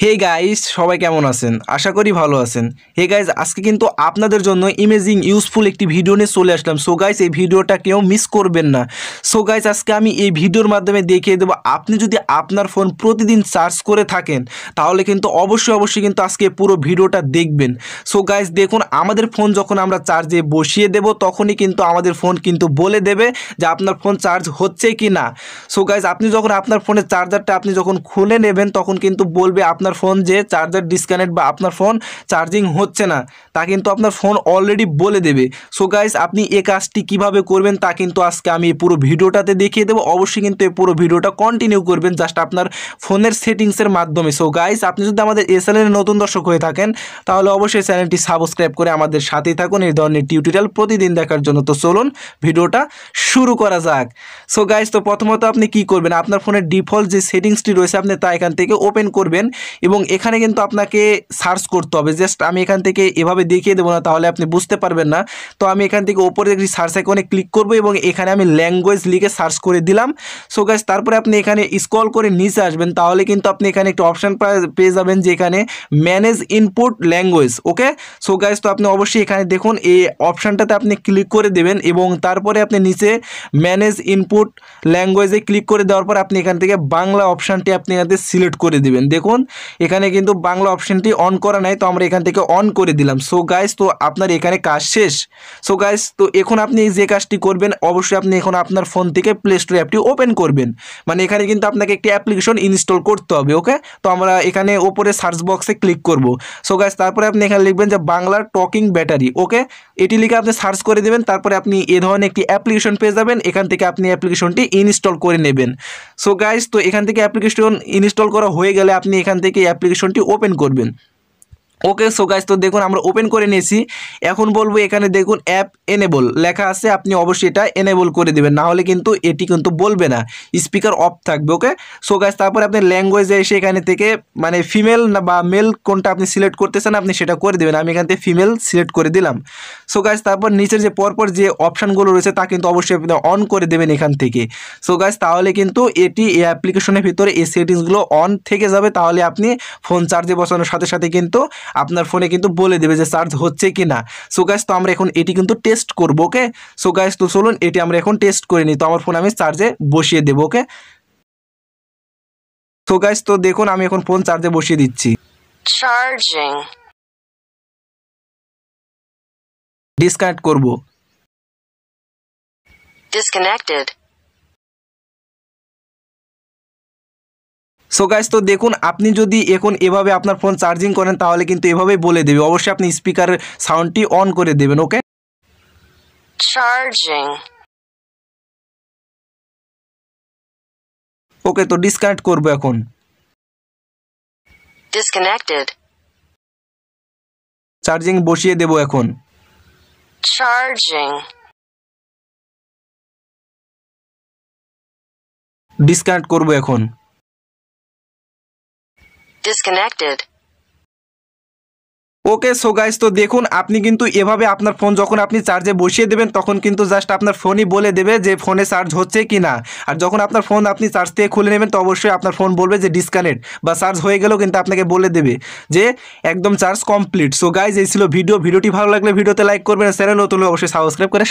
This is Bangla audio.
হে গাইজ সবাই কেমন আছেন আশা করি ভালো আছেন হে গাইজ আজকে কিন্তু আপনাদের জন্য ইমেজিং ইউজফুল একটি ভিডিও নিয়ে চলে আসলাম সো গাইজ এই ভিডিওটা কেউ মিস করবেন না সো গাইজ আজকে আমি এই ভিডিওর মাধ্যমে দেখিয়ে দেবো আপনি যদি আপনার ফোন প্রতিদিন চার্জ করে থাকেন তাহলে কিন্তু অবশ্যই অবশ্যই কিন্তু আজকে পুরো ভিডিওটা দেখবেন সো গাইজ দেখুন আমাদের ফোন যখন আমরা চার্জে বসিয়ে দেব তখনই কিন্তু আমাদের ফোন কিন্তু বলে দেবে যে আপনার ফোন চার্জ হচ্ছে কি না সো গাইজ আপনি যখন আপনার ফোনের চার্জারটা আপনি যখন খুলে নেবেন তখন কিন্তু বলবে আপনার ফোন যে চার্জার ডিসকানেক্ট বা আপনার ফোন চার্জিং হচ্ছে না তা কিন্তু আপনার ফোন অলরেডি বলে দেবে সো গাইস আপনি এ কাজটি কিভাবে করবেন তা কিন্তু আজকে আমি পুরো ভিডিওটাতে দেখিয়ে দেবো অবশ্যই কিন্তু এই পুরো ভিডিওটা কন্টিনিউ করবেন জাস্ট আপনার ফোনের সেটিংসের মাধ্যমে সো গাইস আপনি যদি আমাদের এ চ্যানেলে নতুন দর্শক হয়ে থাকেন তাহলে অবশ্যই চ্যানেলটি সাবস্ক্রাইব করে আমাদের সাথেই থাকুন এই ধরনের টিউটোরিয়াল প্রতিদিন দেখার জন্য তো চলুন ভিডিওটা শুরু করা যাক সো গাইস তো প্রথমত আপনি কি করবেন আপনার ফোনের ডিফল্ট যে সেটিংসটি রয়েছে আপনি তা এখান থেকে ওপেন করবেন এবং এখানে কিন্তু আপনাকে সার্চ করতে হবে জাস্ট আমি এখান থেকে এভাবে দেখিয়ে দেবো না তাহলে আপনি বুঝতে পারবেন না তো আমি এখান থেকে ওপরে একটি সার্চ আইকনে ক্লিক করবো এবং এখানে আমি ল্যাঙ্গুয়েজ লিখে সার্চ করে দিলাম সো গাছ তারপরে আপনি এখানে স্ক্রল করে নিচে আসবেন তাহলে কিন্তু আপনি এখানে একটু অপশান পেয়ে যাবেন যে এখানে manage input language okay so guys তো আপনি অবশ্যই এখানে দেখুন এই অপশানটাতে আপনি ক্লিক করে দেবেন এবং তারপরে আপনি নিচে ম্যানেজ ইনপুট ল্যাঙ্গুয়েজে ক্লিক করে দেওয়ার পর আপনি এখান থেকে বাংলা অপশানটি আপনি এখান থেকে সিলেক্ট করে দেবেন দেখুন এখানে কিন্তু বাংলা অপশনটি অন করা নাই তো আমরা এখান থেকে অন করে দিলাম সো গাইস তো আপনার এখানে কাজ শেষ সো গাইস তো এখন আপনি যে কাজটি করবেন অবশ্যই আপনি এখন আপনার ফোন থেকে প্লে স্টোর অ্যাপটি ওপেন করবেন মানে এখানে কিন্তু আপনাকে একটি অ্যাপ্লিকেশন ইনস্টল করতে হবে ওকে তো আমরা এখানে ওপরে সার্চ বক্সে ক্লিক করব সো গাইস তারপরে আপনি এখানে লিখবেন যে বাংলার টকিং ব্যাটারি ওকে এটি লিখে আপনি সার্চ করে দেবেন তারপরে আপনি এ ধরনের একটি অ্যাপ্লিকেশন পেয়ে যাবেন এখান থেকে আপনি অ্যাপ্লিকেশনটি ইনস্টল করে নেবেন সো গাইজ তো এখান থেকে অ্যাপ্লিকেশন ইনস্টল করা হয়ে গেলে আপনি এখান থেকে অ্যাপ্লিকেশনটি ওপেন করবেন ওকে সো গাইজ তো দেখুন আমরা ওপেন করে নিয়েছি এখন বলবো এখানে দেখুন অ্যাপ এনেবল লেখা আছে আপনি অবশ্যই এটা এনেবল করে দেবেন না হলে কিন্তু এটি কিন্তু বলবে না স্পিকার অফ থাকবে ওকে সো গাইজ তারপরে আপনি ল্যাঙ্গুয়েজে এসে এখানে থেকে মানে ফিমেল না বা মেল কোনটা আপনি সিলেক্ট করতেছেন আপনি সেটা করে দেবেন আমি এখান থেকে ফিমেল সিলেক্ট করে দিলাম সো গাইজ তারপর নিচের যে পরপর যে অপশানগুলো রয়েছে তা কিন্তু অবশ্যই আপনি অন করে দেবেন এখান থেকে সো গাইজ তাহলে কিন্তু এটি এই অ্যাপ্লিকেশনের ভিতরে এই সেটিংসগুলো অন থেকে যাবে তাহলে আপনি ফোন চার্জে বসানোর সাথে সাথে কিন্তু আপনার ফোনে কিন্তু বলে দেবে যে চার্জ হচ্ছে কি না সো গাইস তো আমরা এখন এটি কিন্তু টেস্ট করব ওকে সো গাইস তো চলুন এটি আমরা এখন টেস্ট করে নিই তো আমার ফোন আমি চার্জে বসিয়ে দেবো ওকে সো গাইস তো দেখুন আমি এখন ফোন চার্জে বসিয়ে দিচ্ছি চার্জিং ডিসকানেক্ট করব ডিসকানেক্টেড সো গাইজ তো দেখুন আপনি যদি এখন এভাবে আপনার ফোন চার্জিং করেন তাহলে কিন্তু এভাবেই বলে দেবে অবশ্যই আপনি স্পিকারের সাউন্ডটি অন করে দেবেন ওকে চার্জিং ওকে তো ডিসকানেক্ট করব এখন ডিসকানেক্টেড চার্জিং বসিয়ে দেব এখন চার্জিং ডিসকানেক্ট করব এখন disconnected. ওকে সো গাইস তো দেখুন আপনি কিন্তু এভাবে আপনার ফোন যখন আপনি চার্জে বসিয়ে দেবেন তখন কিন্তু জাস্ট আপনার ফোনই বলে দেবে যে ফোনে চার্জ হচ্ছে কি না আর যখন আপনার ফোন আপনি চার্জ থেকে খুলে নেবেন তো অবশ্যই আপনার ফোন বলবে যে ডিসকানেক্ট বা চার্জ হয়ে গেলেও কিন্তু আপনাকে বলে দেবে যে একদম চার্জ কমপ্লিট সো গাইজ এই ছিল ভিডিও ভিডিওটি ভালো লাগলে ভিডিওতে লাইক করবেন চ্যানেল নতুন অবশ্যই সাবস্ক্রাইব করে